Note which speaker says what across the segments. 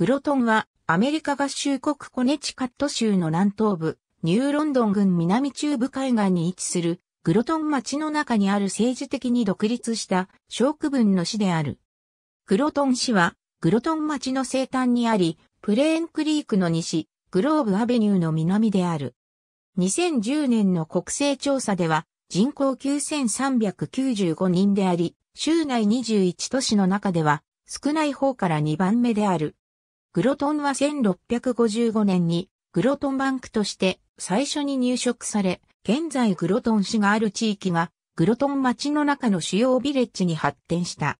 Speaker 1: グ
Speaker 2: ロトンはアメリカ合衆国コネチカット州の南東部、ニューロンドン郡南中部海岸に位置するグロトン町の中にある政治的に独立した小区分の市である。グロトン市はグロトン町の西端にあり、プレーンクリークの西、グローブアベニューの南である。2010年の国勢調査では人口9395人であり、州内21都市の中では少ない方から2番目である。グロトンは1655年にグロトンバンクとして最初に入植され、現在グロトン市がある地域がグロトン町の中の主要ビレッジに発展した。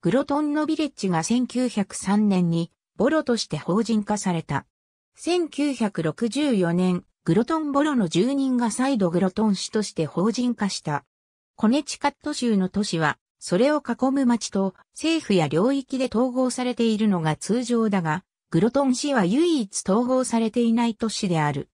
Speaker 2: グロトンのビレッジが1903年にボロとして法人化された。1964年、グロトンボロの住人が再度グロトン市として法人化した。コネチカット州の都市は、それを囲む町と政府や領域で統合されているのが通常だが、グロトン市は唯一統合されていない都市である。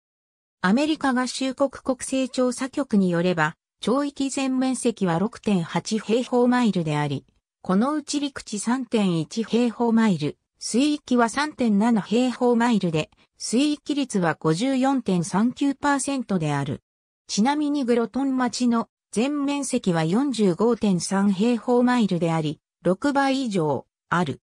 Speaker 2: アメリカ合衆国国勢調査局によれば、町域全面積は6.8平方マイルであり、このうち陸地3.1平方マイル、水域は3.7平方マイルで、水域率は54.39%である。ちなみにグロトン町の全面積は45.3平方マイルであり、6倍以上ある。